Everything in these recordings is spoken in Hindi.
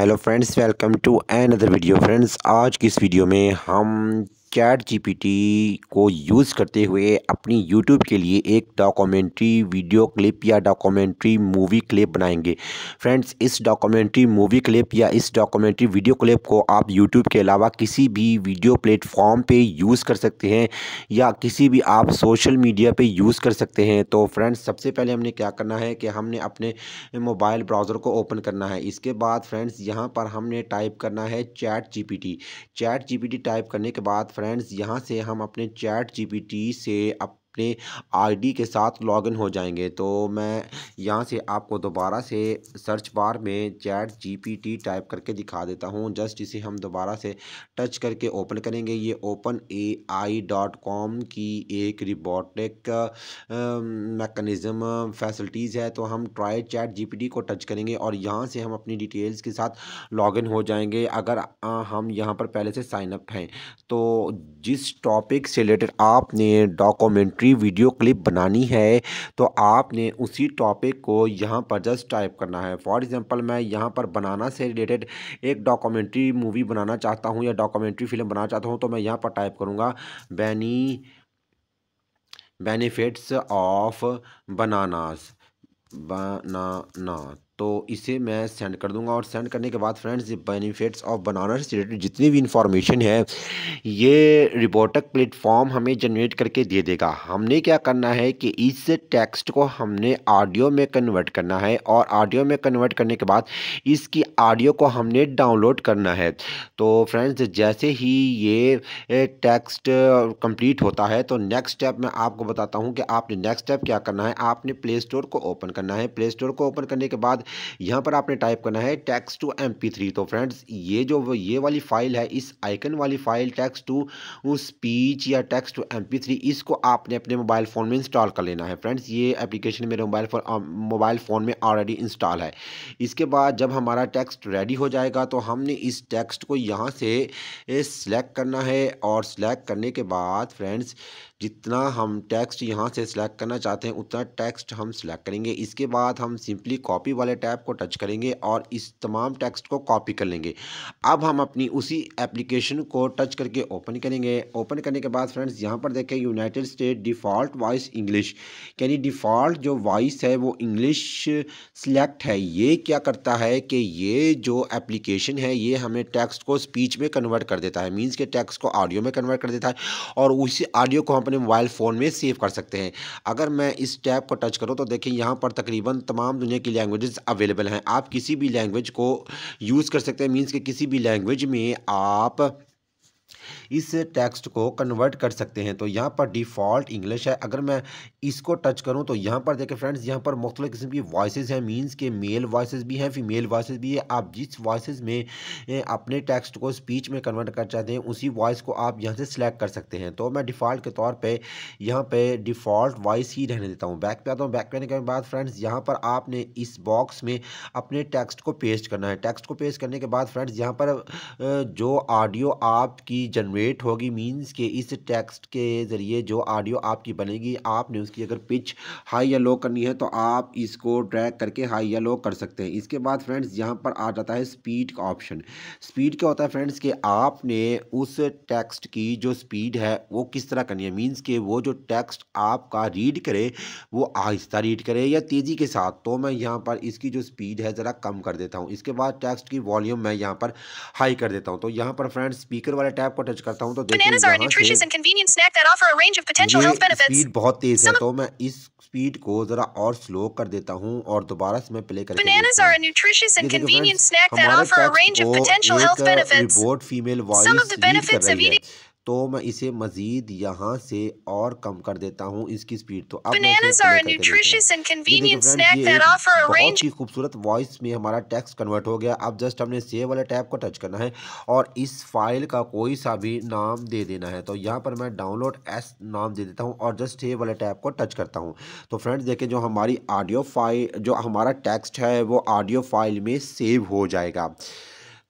hello friends welcome to another video friends आज की इस वीडियो में हम चैट जीपीटी को यूज़ करते हुए अपनी यूट्यूब के लिए एक डॉक्यूमेंट्री वीडियो क्लिप या डॉक्यूमेंट्री मूवी क्लिप बनाएंगे फ्रेंड्स इस डॉक्यूमेंट्री मूवी क्लिप या इस डॉक्यूमेंट्री वीडियो क्लिप को आप यूट्यूब के अलावा किसी भी वीडियो प्लेटफॉर्म पे यूज़ कर सकते हैं या किसी भी आप सोशल मीडिया पे यूज़ कर सकते हैं तो फ्रेंड्स सबसे पहले हमने क्या करना है कि हमने अपने मोबाइल ब्राउज़र को ओपन करना है इसके बाद फ्रेंड्स यहाँ पर हमने टाइप करना है chat G chat G type करने के बाद फ्रेंड्स यहाँ से हम अपने चैट जीपीटी से अप अपने आईडी के साथ लॉगिन हो जाएंगे तो मैं यहाँ से आपको दोबारा से सर्च बार में चैट जीपीटी टाइप करके दिखा देता हूँ जस्ट इसे हम दोबारा से टच करके ओपन करेंगे ये open A I dot com की एक रिबोटिक मैकनिज़म फैसिलिटीज़ है तो हम ट्राई चैट जीपीटी को टच करेंगे और यहाँ से हम अपनी डिटेल्स के साथ लॉगिन हो जाएंगे अगर आ, हम यहाँ पर पहले से साइनअप हैं तो जिस टॉपिक से रिलेटेड आपने डॉक्यूमेंट्री पूरी वीडियो क्लिप बनानी है तो आपने उसी टॉपिक को यहाँ पर जस्ट टाइप करना है फॉर एग्ज़ाम्पल मैं यहाँ पर बनाना से रिलेटेड एक डॉक्यूमेंट्री मूवी बनाना चाहता हूँ या डॉक्यूमेंट्री फिल्म बनाना चाहता हूँ तो मैं यहाँ पर टाइप करूँगा बैनी बेनिफिट्स ऑफ बनानास बनाना तो इसे मैं सेंड कर दूंगा और सेंड करने के बाद फ्रेंड्स ये बेनिफिट्स ऑफ बनाना से रिलेटेड जितनी भी इंफॉर्मेशन है ये रिपोर्टक प्लेटफॉर्म हमें जनरेट करके दे देगा हमने क्या करना है कि इस टेक्स्ट को हमने ऑडियो में कन्वर्ट करना है और ऑडियो में कन्वर्ट करने के बाद इसकी ऑडियो को हमने डाउनलोड करना है तो फ्रेंड्स जैसे ही ये टेक्स्ट कंप्लीट होता है तो नेक्स्ट स्टेप मैं आपको बताता हूँ कि आपने नेक्स्ट स्टेप क्या करना है आपने प्ले स्टोर को ओपन करना है प्ले स्टोर को ओपन करने के बाद यहाँ पर आपने टाइप करना है टैक्स टू एम तो फ्रेंड्स ये जो ये वाली फाइल है इस आइकन वाली फाइल टैक्स टू स्पीच या टैक्स टू एम इसको आपने अपने मोबाइल फ़ोन में इंस्टॉल कर लेना है फ्रेंड्स ये एप्लीकेशन मेरे मोबाइल फ़ोन मोबाइल फ़ोन में ऑलरेडी इंस्टॉल है इसके बाद जब हमारा टेक्स्ट रेडी हो जाएगा तो हमने इस टेक्स्ट को यहाँ से सिलेक्ट करना है और सिलेक्ट करने के बाद फ्रेंड्स जितना हम टेक्स्ट यहाँ से सिलेक्ट करना चाहते हैं उतना टेक्स्ट हम सिलेक्ट करेंगे इसके बाद हम सिंपली कॉपी वाले टैब को टच करेंगे और इस तमाम टेक्स्ट को कॉपी कर लेंगे अब हम अपनी उसी एप्लीकेशन को टच करके ओपन करेंगे ओपन करने के बाद फ्रेंड्स यहाँ पर देखें United State default voice English यानी डिफ़ॉल्ट जो वॉइस है वो इंग्लिश सिलेक्ट है ये क्या करता है कि ये जो एप्लीकेशन है ये हमें टेक्स्ट को स्पीच में कन्वर्ट कर देता है मीन्स के टेक्स्ट को ऑडियो में कन्वर्ट कर देता है और उसी ऑडियो को हम अपने मोबाइल फ़ोन में सेव कर सकते हैं अगर मैं इस टैब को टच करूँ तो देखिए यहाँ पर तकरीबन तमाम दुनिया की लैंग्वेजेस अवेलेबल हैं आप किसी भी लैंग्वेज को यूज़ कर सकते हैं मीन्स कि किसी भी लैंग्वेज में आप इस टेक्स्ट को कन्वर्ट कर सकते हैं तो यहाँ पर डिफ़ॉल्ट इंग्लिश है अगर मैं इसको टच करूँ तो यहाँ पर देखें फ्रेंड्स यहाँ पर मुख्तु किस्म की वॉइस हैं मीन्स के मेल वॉइस भी हैं फीमेल वॉइस भी है आप जिस वॉइस में अपने टेक्स्ट को स्पीच में कन्वर्ट कर चाहते हैं उसी वॉइस को आप यहाँ से सिलेक्ट कर सकते हैं तो मैं डिफ़ॉल्ट के तौर पर यहाँ पर डिफ़ॉल्ट वॉइस ही रहने देता हूँ बैक पे आता हूँ बैक पर आने के बाद फ्रेंड्स यहाँ पर आपने इस बॉक्स में अपने टेक्स्ट को पेस्ट करना है टेक्स्ट को पेस्ट करने के बाद फ्रेंड्स यहाँ पर जो ऑडियो आपकी जनरेट वेट होगी मींस के इस टेक्स्ट के ज़रिए जो ऑडियो आपकी बनेगी आपने उसकी अगर पिच हाई या लो करनी है तो आप इसको ड्रैग करके हाई या लो कर सकते हैं इसके बाद फ्रेंड्स यहाँ पर आ जाता है स्पीड का ऑप्शन स्पीड क्या होता है फ्रेंड्स कि आपने उस टेक्स्ट की जो स्पीड है वो किस तरह करनी है मीन्स कि वो जो टेक्स्ट आपका रीड करे वो आहिस्ता रीड करे या तेज़ी के साथ तो मैं यहाँ पर इसकी जो स्पीड है ज़रा कम कर देता हूँ इसके बाद टेक्स्ट की वॉल्यूम मैं यहाँ पर हाई कर देता हूँ तो यहाँ पर फ्रेंड्स स्पीकर वाले टैब को टच कर करता हूं तो देखिए स्पीड बहुत तेज है तो मैं इस स्पीड को जरा और स्लो कर देता हूँ और दोबारा से मैं प्ले करके हमारे फीमेल वॉइस कर रही है तो मैं इसे मज़ीद यहाँ से और कम कर देता हूँ इसकी स्पीड तो अब बहुत ही खूबसूरत वॉइस में हमारा टेक्स्ट कन्वर्ट हो गया अब जस्ट हमने सेव वाले टैब को टच करना है और इस फाइल का कोई सा भी नाम दे देना है तो यहाँ पर मैं डाउनलोड एस नाम दे देता हूँ और जस्ट सेव वाले टैब को टच करता हूँ तो फ्रेंड्स देखें जो हमारी ऑडियो फाइल जो हमारा टेक्स्ट है वो ऑडियो फाइल में सेव हो जाएगा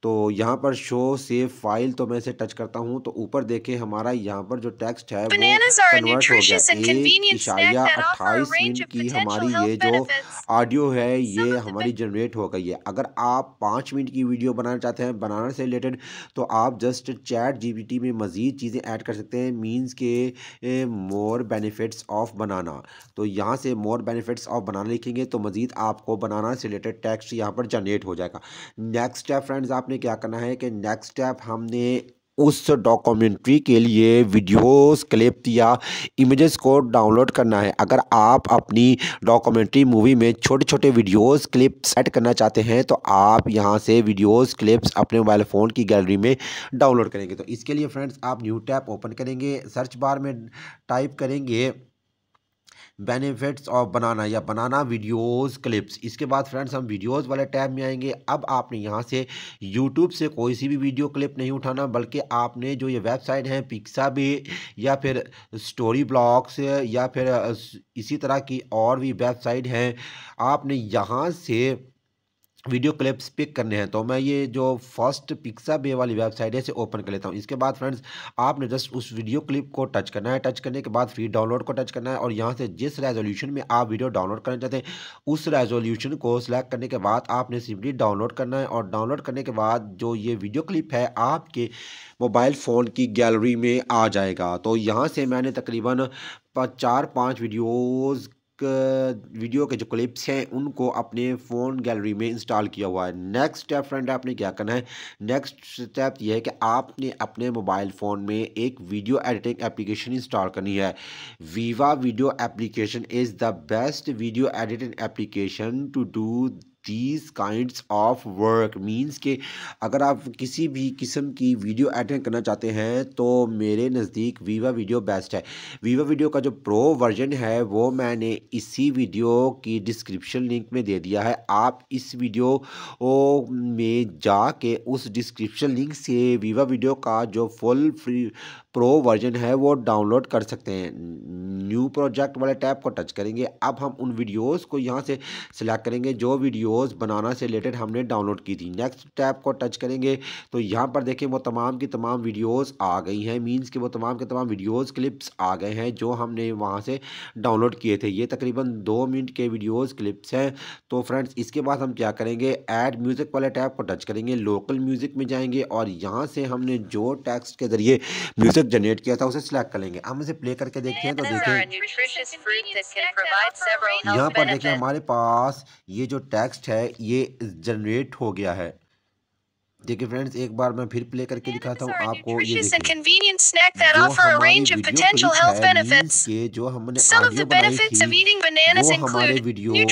तो यहाँ पर शो सेव फाइल तो मैं इसे टच करता हूँ तो ऊपर देखे हमारा यहाँ पर जो टेक्स्ट है वो कन्वर्ट हो गया इशारिया इशाया अट्ठाईस मिनट की हमारी ये जो ऑडियो है ये हमारी जनरेट हो गई है अगर आप पाँच मिनट की वीडियो बनाना चाहते हैं बनाना से रिलेटेड तो आप जस्ट चैट जी में मज़ीद चीज़ें ऐड कर सकते हैं मीन्स के मोर बेनिफिट्स ऑफ बनाना तो यहाँ से मोर बेनिफिट्स ऑफ बनाना लिखेंगे तो मज़ीद आपको बनाना से रिलेटेड टेक्स्ट यहाँ पर जनरेट हो जाएगा नेक्स्ट है फ्रेंड्स आप आपने क्या करना है कि नेक्स्ट स्टेप हमने उस डॉक्यूमेंट्री के लिए वीडियोस क्लिप या इमेजेस को डाउनलोड करना है अगर आप अपनी डॉक्यूमेंट्री मूवी में छोटे छोटे वीडियोस क्लिप सेट करना चाहते हैं तो आप यहां से वीडियोस क्लिप्स अपने मोबाइल फ़ोन की गैलरी में डाउनलोड करेंगे तो इसके लिए फ्रेंड्स आप न्यू टैप ओपन करेंगे सर्च बार में टाइप करेंगे बेनिफिट्स ऑफ बनाना या बनाना वीडियोस क्लिप्स इसके बाद फ्रेंड्स हम वीडियोस वाले टैब में आएंगे अब आपने यहाँ से यूट्यूब से कोई सी भी वीडियो क्लिप नहीं उठाना बल्कि आपने जो ये वेबसाइट है पिक्सा भी या फिर स्टोरी ब्लॉग्स या फिर इसी तरह की और भी वेबसाइट हैं आपने यहाँ से वीडियो क्लिप्स पिक करने हैं तो मैं ये जो फर्स्ट पिक्सा बे वाली वेबसाइट है इसे ओपन कर लेता हूँ इसके बाद फ्रेंड्स आपने जस्ट उस वीडियो क्लिप को टच करना है टच करने के बाद फिर डाउनलोड को टच करना है और यहाँ से जिस रेजोल्यूशन में आप वीडियो डाउनलोड करना चाहते हैं उस रेजोल्यूशन को सिलेक्ट करने के बाद आपने सिंपली डाउनलोड करना है और डाउनलोड करने के बाद जो ये वीडियो क्लिप है आपके मोबाइल फ़ोन की गैलरी में आ जाएगा तो यहाँ से मैंने तकरीबन चार पाँच वीडियोज़ वीडियो के जो क्लिप्स हैं उनको अपने फ़ोन गैलरी में इंस्टॉल किया हुआ है नेक्स्ट स्टेप फ्रेंड आपने क्या करना है नेक्स्ट स्टेप यह है कि आपने अपने मोबाइल फ़ोन में एक वीडियो एडिटिंग एप्लीकेशन इंस्टॉल करनी है Viva video application is the best video editing application to do these kind of work means के अगर आप किसी भी किस्म की वीडियो एडिटिंग करना चाहते हैं तो मेरे नज़दीक वीवा वीडियो बेस्ट है वीवा वीडियो का जो प्रो वर्जन है वो मैंने इसी वीडियो की डिस्क्रिप्शन लिंक में दे दिया है आप इस वीडियो में जाके उस डिस्क्रिप्शन लिंक से वीवा वीडियो का जो फुल फ्री प्रो वर्जन है वो डाउनलोड कर सकते हैं न्यू प्रोजेक्ट वाले टैब को टच करेंगे अब हम उन वीडियोस को यहाँ से सिलेक्ट करेंगे जो वीडियोस बनाना से रिलेटेड हमने डाउनलोड की थी नेक्स्ट टैब को टच करेंगे तो यहाँ पर देखें वो तमाम की तमाम वीडियोस आ गई हैं मींस कि वो तमाम के तमाम वीडियोस क्लिप्स आ गए हैं जो हमने वहाँ से डाउनलोड किए थे ये तकरीबन दो मिनट के वीडियोज़ क्लिप्स हैं तो फ्रेंड्स इसके बाद हम क्या करेंगे एड म्यूज़िक वाले टैब को टच करेंगे लोकल म्यूज़िक में जाएंगे और यहाँ से हमने जो टेक्स्ट के ज़रिए म्यूज़िक जनरेट किया था उसे सिलेक्ट कर लेंगे हम इसे प्ले करके देखते हैं तो देखें यहाँ पर देखिए हमारे पास ये जो टेक्स्ट है ये जनरेट हो गया है देखिए फ्रेंड्स एक बार मैं फिर प्ले करके दिखाता हूँ आपको ये देखिए जो हमने बनाई थी वो हमारे वीडियो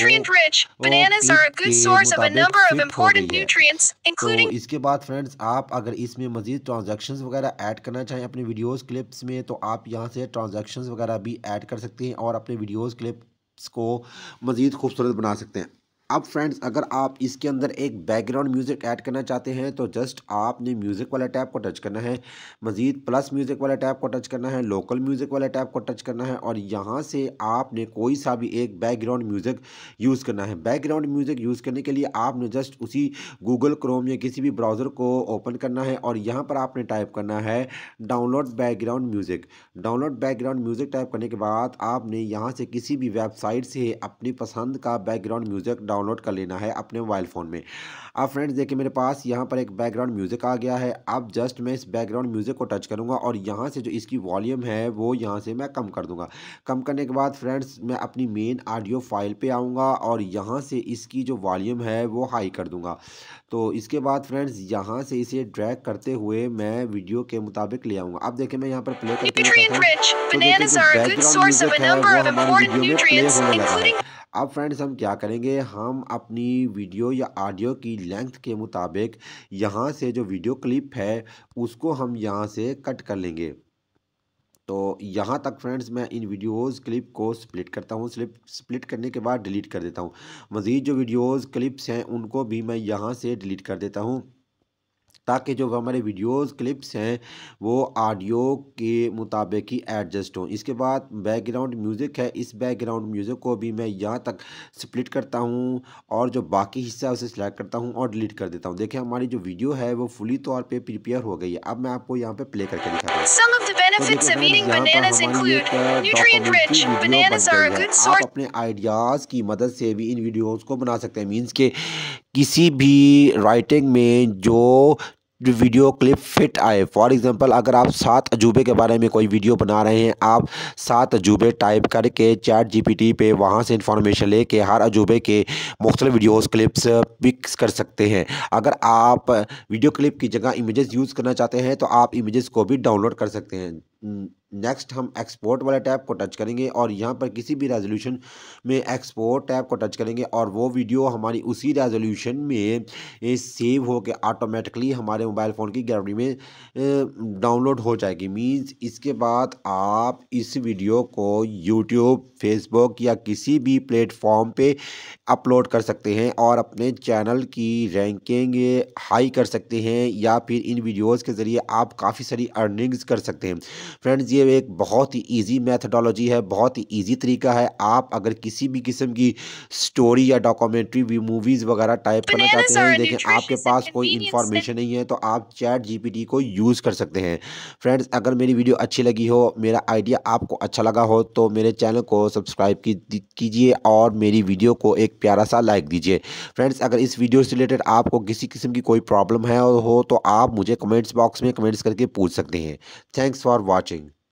तो इसके बाद फ्रेंड्स आप अगर इसमें मजीद ट्रांजेक्शन वगैरह ऐड करना चाहें अपने वीडियोज़ क्लिप्स में तो आप यहाँ से ट्रांजेक्शन वगैरह भी ऐड कर सकते हैं और अपने वीडियोज़ क्लिप्स को मज़ीद खूबसूरत बना सकते हैं अब फ्रेंड्स अगर आप इसके अंदर एक बैकग्राउंड म्यूज़िक ऐड करना चाहते हैं तो जस्ट आपने म्यूज़िक वाले टैब को टच करना है मज़ीद प्लस म्यूज़िक वाले टैब को टच करना है लोकल म्यूज़िक वाले टैब को टच करना है और यहाँ से आपने कोई सा भी एक बैकग्राउंड म्यूज़िक यूज़ करना है बैकग्राउंड म्यूज़िक यूज़ करने के लिए आपने जस्ट उसी गूगल क्रोम या किसी भी ब्राउज़र को ओपन करना है और यहाँ पर आपने टाइप करना है download background music download background music type करने के बाद आपने यहाँ से किसी भी वेबसाइट से अपनी पसंद का बैकग्राउंड म्यूज़िक डाउन डाउनलोड कर लेना है अपने मोबाइल फ़ोन में अब फ्रेंड्स देखिए मेरे पास यहाँ पर एक बैकग्राउंड म्यूज़िक आ गया है अब जस्ट मैं इस बैकग्राउंड म्यूज़िक को टच करूँगा और यहाँ से जो इसकी वॉल्यूम है वो यहाँ से मैं कम कर दूँगा कम करने के बाद फ्रेंड्स मैं अपनी मेन आडियो फाइल पर आऊँगा और यहाँ से इसकी जो वॉल्यूम है वो हाई कर दूँगा तो इसके बाद फ्रेंड्स यहाँ से इसे ड्रैग करते हुए मैं वीडियो के मुताबिक ले आऊँगा अब देखिए मैं यहाँ पर प्ले करते हुए तो म्यूजिक है वो हमारे वीडियो में प्ले होने लगा है अब फ्रेंड्स हम क्या करेंगे हम हाँ, हम अपनी वीडियो या ऑडियो की लेंथ के मुताबिक यहाँ से जो वीडियो क्लिप है उसको हम यहाँ से कट कर लेंगे तो यहाँ तक फ्रेंड्स मैं इन वीडियोस क्लिप को स्प्लिट करता हूँ स्लिप स्प्लिट करने के बाद डिलीट कर देता हूँ मज़ीद जो वीडियोस क्लिप्स हैं उनको भी मैं यहाँ से डिलीट कर देता हूँ ताकि जो हमारे वीडियोस क्लिप्स हैं वो ऑडियो के मुताबिक ही एडजस्ट हों इसके बाद बैकग्राउंड म्यूज़िक है इस बैकग्राउंड म्यूज़िक को भी मैं यहाँ तक स्प्लिट करता हूँ और जो बाकी हिस्सा उसे सिलेक्ट करता हूँ और डिलीट कर देता हूँ देखिए हमारी जो वीडियो है वो फुली तौर पर प्रिपेयर हो गई है अब मैं आपको यहाँ पर प्ले करके दिखा तो uh, आप अपने आइडियाज़ की मदद से भी इन वीडियोज़ को बना सकते हैं मीन्स के किसी भी राइटिंग में जो वीडियो क्लिप फिट आए फॉर एग्ज़ाम्पल अगर आप सात अजूबे के बारे में कोई वीडियो बना रहे हैं आप सात अजूबे टाइप करके चैट जीपीटी पे वहाँ से इंफॉर्मेशन लेके हर अजूबे के मुख्तल वीडियोस क्लिप्स पिक्स कर सकते हैं अगर आप वीडियो क्लिप की जगह इमेजेस यूज़ करना चाहते हैं तो आप इमेजेस को भी डाउनलोड कर सकते हैं नेक्स्ट हम एक्सपोर्ट वाले टैब को टच करेंगे और यहाँ पर किसी भी रेजोल्यूशन में एक्सपोर्ट टैब को टच करेंगे और वो वीडियो हमारी उसी रेजोल्यूशन में सेव होकर ऑटोमेटिकली हमारे मोबाइल फ़ोन की गैलरी में डाउनलोड हो जाएगी मींस इसके बाद आप इस वीडियो को यूट्यूब फेसबुक या किसी भी प्लेटफॉर्म पर अपलोड कर सकते हैं और अपने चैनल की रैंकिंग हाई कर सकते हैं या फिर इन वीडियोज़ के ज़रिए आप काफ़ी सारी अर्निंग्स कर सकते हैं फ्रेंड्स ये ये एक बहुत ही ईजी मैथडोलॉजी है बहुत ही ईजी तरीका है आप अगर किसी भी किस्म की स्टोरी या डॉक्यूमेंट्री भी मूवीज़ वगैरह टाइप करना चाहते हैं देखें आपके पास कोई इन्फॉर्मेशन नहीं है तो आप चैट जीपीटी को यूज़ कर सकते हैं फ्रेंड्स अगर मेरी वीडियो अच्छी लगी हो मेरा आइडिया आपको अच्छा लगा हो तो मेरे चैनल को सब्सक्राइब कीजिए और मेरी वीडियो को एक प्यारा सा लाइक दीजिए फ्रेंड्स अगर इस वीडियो से रिलेटेड आपको किसी किस्म की कोई प्रॉब्लम है और हो तो आप मुझे कमेंट्स बॉक्स में कमेंट्स करके पूछ सकते हैं थैंक्स फॉर वॉचिंग